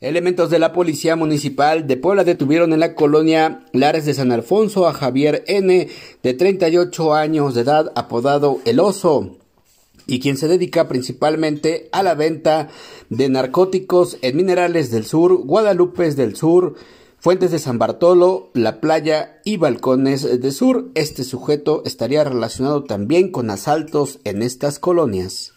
Elementos de la Policía Municipal de Puebla detuvieron en la colonia Lares de San Alfonso a Javier N., de 38 años de edad, apodado El Oso, y quien se dedica principalmente a la venta de narcóticos en Minerales del Sur, Guadalupe del Sur, Fuentes de San Bartolo, La Playa y Balcones del Sur. Este sujeto estaría relacionado también con asaltos en estas colonias.